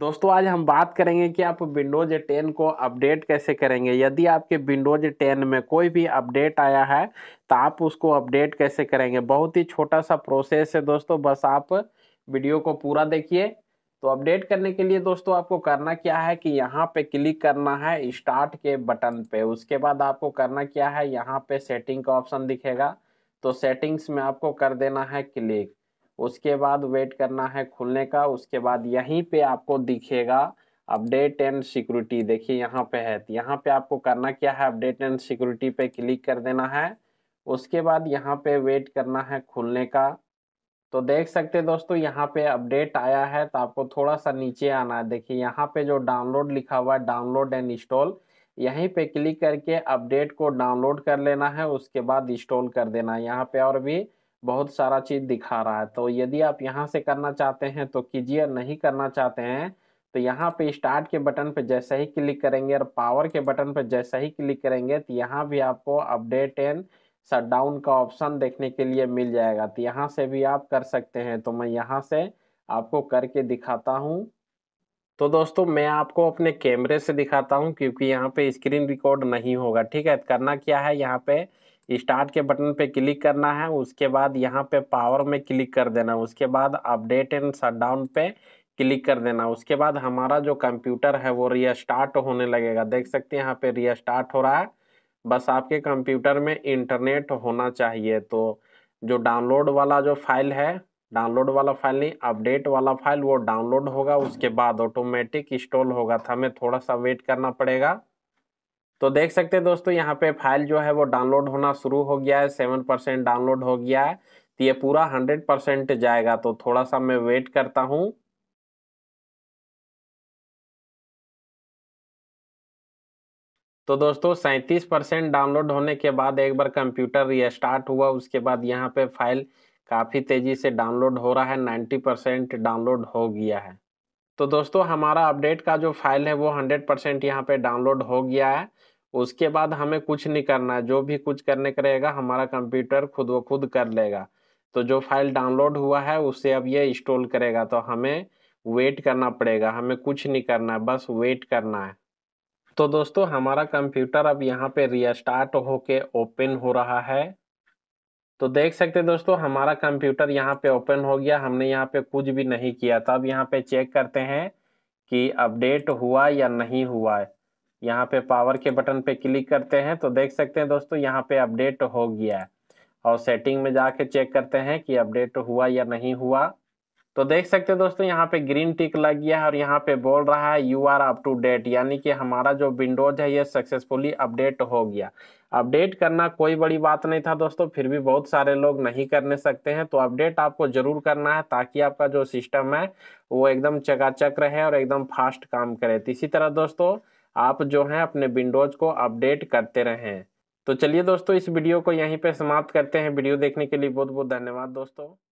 दोस्तों आज हम बात करेंगे कि आप विंडोज 10 को अपडेट कैसे करेंगे यदि आपके विंडोज 10 में कोई भी अपडेट आया है तो आप उसको अपडेट कैसे करेंगे बहुत ही छोटा सा प्रोसेस है दोस्तों बस आप वीडियो को पूरा देखिए तो अपडेट करने के लिए दोस्तों आपको करना क्या है कि यहाँ पे क्लिक करना है स्टार्ट के बटन पे उसके बाद आपको करना क्या है यहाँ पे सेटिंग का ऑप्शन दिखेगा तो सेटिंग्स में आपको कर देना है क्लिक उसके बाद वेट करना है खुलने का उसके बाद यहीं पे आपको दिखेगा अपडेट एंड सिक्योरिटी देखिए यहाँ पे है तो यहाँ पे आपको करना क्या है अपडेट एंड सिक्योरिटी पे क्लिक कर देना है उसके बाद यहाँ पे वेट करना है खुलने का तो देख सकते हैं दोस्तों यहाँ पे अपडेट आया है तो आपको थोड़ा सा नीचे आना है देखिए यहाँ पे जो डाउनलोड लिखा हुआ है डाउनलोड एंड इंस्टॉल यहीं पे क्लिक करके अपडेट को डाउनलोड कर लेना है उसके बाद इंस्टॉल कर देना है यहाँ पे और भी बहुत सारा चीज दिखा रहा है तो यदि आप यहाँ से करना चाहते हैं तो कीजिए नहीं करना चाहते हैं तो यहाँ पे स्टार्ट के बटन पे जैसे ही क्लिक करेंगे और पावर के बटन पे जैसे ही क्लिक करेंगे तो यहाँ भी आपको अपडेट एंड शटडाउन का ऑप्शन देखने के लिए मिल जाएगा तो यहाँ से भी आप कर सकते हैं तो मैं यहाँ से आपको करके दिखाता हूँ तो दोस्तों मैं आपको अपने कैमरे से दिखाता हूँ क्योंकि यहाँ पे स्क्रीन रिकॉर्ड नहीं होगा ठीक है करना क्या है यहाँ पे स्टार्ट के बटन पे क्लिक करना है उसके बाद यहाँ पे पावर में क्लिक कर देना उसके बाद अपडेट एंड शटडाउन पे क्लिक कर देना उसके बाद हमारा जो कंप्यूटर है वो रीस्टार्ट होने लगेगा देख सकते हैं यहाँ पे रीस्टार्ट हो रहा है बस आपके कंप्यूटर में इंटरनेट होना चाहिए तो जो डाउनलोड वाला जो फाइल है डाउनलोड वाला फाइल नहीं अपडेट वाला फाइल वो डाउनलोड होगा उसके बाद ऑटोमेटिक इंस्टॉल होगा तो हमें थोड़ा सा वेट करना पड़ेगा तो देख सकते हैं दोस्तों यहाँ पे फाइल जो है वो डाउनलोड होना शुरू हो गया है सेवन परसेंट डाउनलोड हो गया है तो ये पूरा हंड्रेड परसेंट जाएगा तो थोड़ा सा मैं वेट करता हूँ तो दोस्तों सैंतीस परसेंट डाउनलोड होने के बाद एक बार कंप्यूटर रिस्टार्ट हुआ उसके बाद यहाँ पे फाइल काफ़ी तेज़ी से डाउनलोड हो रहा है नाइन्टी परसेंट डाउनलोड हो गया है तो दोस्तों हमारा अपडेट का जो फाइल है वो हंड्रेड परसेंट यहाँ पर डाउनलोड हो गया है उसके बाद हमें कुछ नहीं करना है जो भी कुछ करने का रहेगा हमारा कंप्यूटर खुद व खुद कर लेगा तो जो फाइल डाउनलोड हुआ है उससे अब ये इंस्टॉल करेगा तो हमें वेट करना पड़ेगा हमें कुछ नहीं करना है बस वेट करना है तो दोस्तों हमारा कंप्यूटर अब यहाँ पे रीस्टार्ट होके ओपन हो रहा है तो देख सकते हैं दोस्तों हमारा कंप्यूटर यहाँ पे ओपन हो गया हमने यहाँ पे कुछ भी नहीं किया था अब यहाँ पे चेक करते हैं कि अपडेट हुआ या नहीं हुआ है यहाँ पे पावर के बटन पे क्लिक करते हैं तो देख सकते हैं दोस्तों यहाँ पे अपडेट हो गया है और सेटिंग में जाके चेक करते हैं कि अपडेट हुआ या नहीं हुआ तो देख सकते हैं दोस्तों यहाँ पे ग्रीन टिक लग गया है और यहाँ पे बोल रहा है you are up to date यानी कि हमारा जो विंडोज है ये सक्सेसफुली अपडेट हो गया अपडेट करना कोई बड़ी बात नहीं था दोस्तों फिर भी बहुत सारे लोग नहीं करने सकते हैं तो अपडेट आपको जरूर करना है ताकि आपका जो सिस्टम है वो एकदम चकाचक रहे और एकदम फास्ट काम करे तो इसी तरह दोस्तों आप जो है अपने विंडोज को अपडेट करते रहें तो चलिए दोस्तों इस वीडियो को यहीं पे समाप्त करते हैं वीडियो देखने के लिए बहुत बहुत धन्यवाद दोस्तों